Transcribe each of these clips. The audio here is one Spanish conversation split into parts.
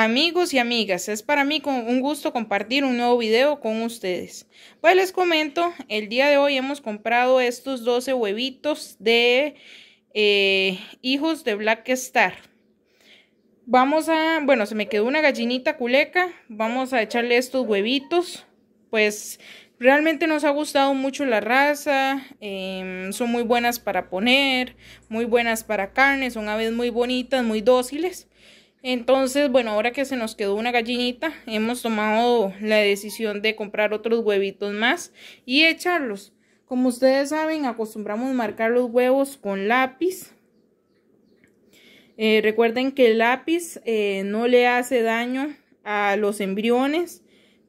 Amigos y amigas, es para mí un gusto compartir un nuevo video con ustedes. Pues les comento, el día de hoy hemos comprado estos 12 huevitos de eh, hijos de Black Star. Vamos a, bueno, se me quedó una gallinita culeca, vamos a echarle estos huevitos. Pues realmente nos ha gustado mucho la raza, em, son muy buenas para poner, muy buenas para carne, son aves muy bonitas, muy dóciles. Entonces, bueno, ahora que se nos quedó una gallinita, hemos tomado la decisión de comprar otros huevitos más y echarlos. Como ustedes saben, acostumbramos marcar los huevos con lápiz. Eh, recuerden que el lápiz eh, no le hace daño a los embriones,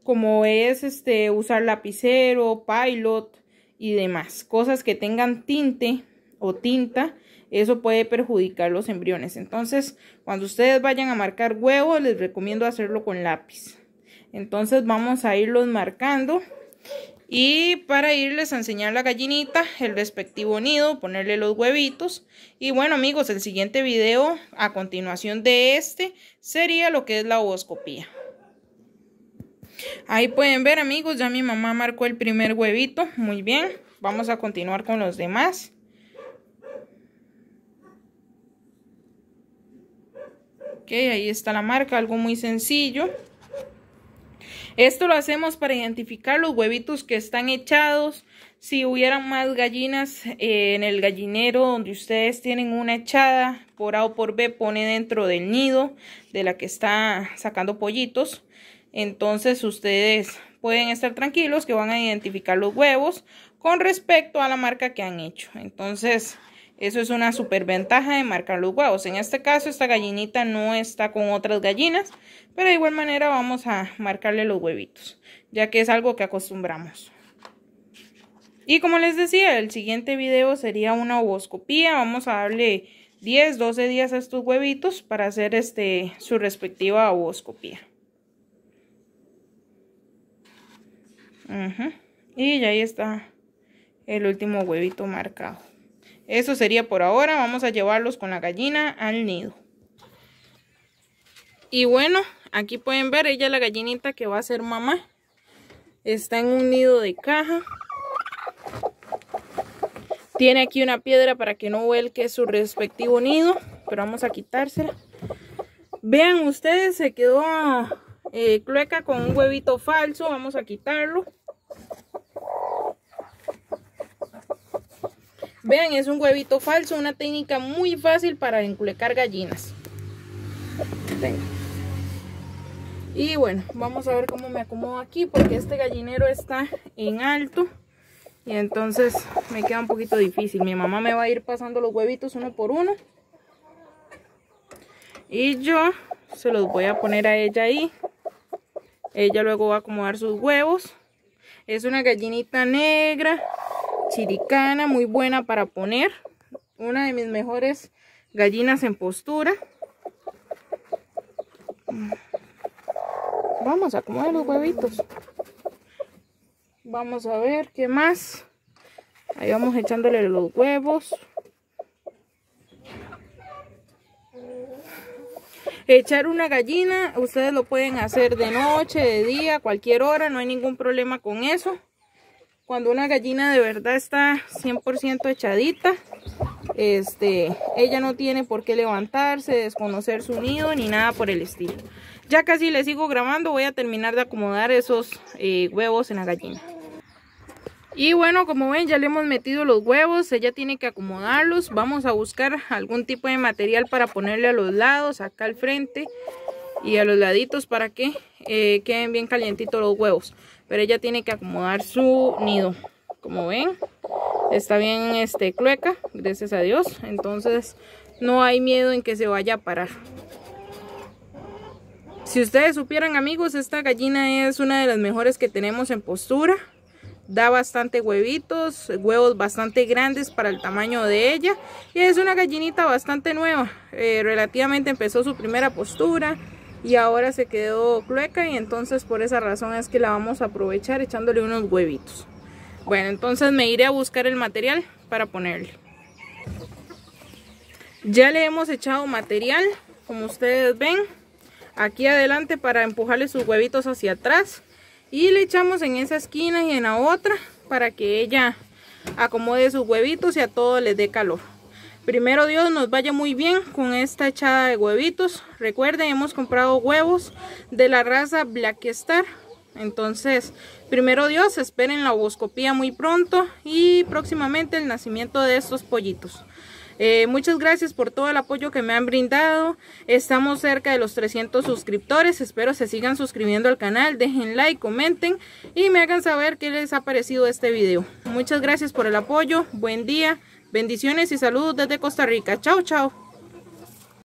como es este, usar lapicero, pilot y demás. Cosas que tengan tinte o tinta, eso puede perjudicar los embriones. Entonces, cuando ustedes vayan a marcar huevos, les recomiendo hacerlo con lápiz. Entonces vamos a irlos marcando y para irles a enseñar la gallinita, el respectivo nido, ponerle los huevitos. Y bueno amigos, el siguiente video a continuación de este sería lo que es la ovoscopía. Ahí pueden ver amigos, ya mi mamá marcó el primer huevito, muy bien. Vamos a continuar con los demás. ahí está la marca algo muy sencillo esto lo hacemos para identificar los huevitos que están echados si hubieran más gallinas eh, en el gallinero donde ustedes tienen una echada por A o por B pone dentro del nido de la que está sacando pollitos entonces ustedes pueden estar tranquilos que van a identificar los huevos con respecto a la marca que han hecho entonces eso es una superventaja de marcar los huevos. En este caso, esta gallinita no está con otras gallinas, pero de igual manera vamos a marcarle los huevitos, ya que es algo que acostumbramos. Y como les decía, el siguiente video sería una ovoscopía. Vamos a darle 10, 12 días a estos huevitos para hacer este, su respectiva ovoscopía. Y ahí está el último huevito marcado. Eso sería por ahora. Vamos a llevarlos con la gallina al nido. Y bueno, aquí pueden ver, ella la gallinita que va a ser mamá. Está en un nido de caja. Tiene aquí una piedra para que no vuelque su respectivo nido. Pero vamos a quitársela. Vean ustedes, se quedó eh, clueca con un huevito falso. Vamos a quitarlo. Vean, es un huevito falso, una técnica muy fácil para enculecar gallinas. Venga. Y bueno, vamos a ver cómo me acomodo aquí porque este gallinero está en alto. Y entonces me queda un poquito difícil. Mi mamá me va a ir pasando los huevitos uno por uno. Y yo se los voy a poner a ella ahí. Ella luego va a acomodar sus huevos. Es una gallinita negra chiricana, muy buena para poner. Una de mis mejores gallinas en postura. Vamos a comer los huevitos. Vamos a ver qué más. Ahí vamos echándole los huevos. Echar una gallina, ustedes lo pueden hacer de noche, de día, cualquier hora, no hay ningún problema con eso cuando una gallina de verdad está 100% echadita, este, ella no tiene por qué levantarse, desconocer su nido ni nada por el estilo. Ya casi le sigo grabando, voy a terminar de acomodar esos eh, huevos en la gallina. Y bueno, como ven, ya le hemos metido los huevos, ella tiene que acomodarlos. Vamos a buscar algún tipo de material para ponerle a los lados, acá al frente y a los laditos para que eh, queden bien calientitos los huevos. Pero ella tiene que acomodar su nido. Como ven, está bien este, clueca, gracias a Dios. Entonces no hay miedo en que se vaya a parar. Si ustedes supieran amigos, esta gallina es una de las mejores que tenemos en postura. Da bastante huevitos, huevos bastante grandes para el tamaño de ella. Y es una gallinita bastante nueva. Eh, relativamente empezó su primera postura y ahora se quedó clueca y entonces por esa razón es que la vamos a aprovechar echándole unos huevitos. Bueno, entonces me iré a buscar el material para ponerle. Ya le hemos echado material, como ustedes ven, aquí adelante para empujarle sus huevitos hacia atrás. Y le echamos en esa esquina y en la otra para que ella acomode sus huevitos y a todo les dé calor primero Dios nos vaya muy bien con esta echada de huevitos. Recuerden, hemos comprado huevos de la raza Black Star. Entonces, primero Dios, esperen la ovoscopía muy pronto y próximamente el nacimiento de estos pollitos. Eh, muchas gracias por todo el apoyo que me han brindado. Estamos cerca de los 300 suscriptores. Espero se sigan suscribiendo al canal. Dejen like, comenten y me hagan saber qué les ha parecido este video. Muchas gracias por el apoyo. Buen día. Bendiciones y saludos desde Costa Rica. Chao, chao.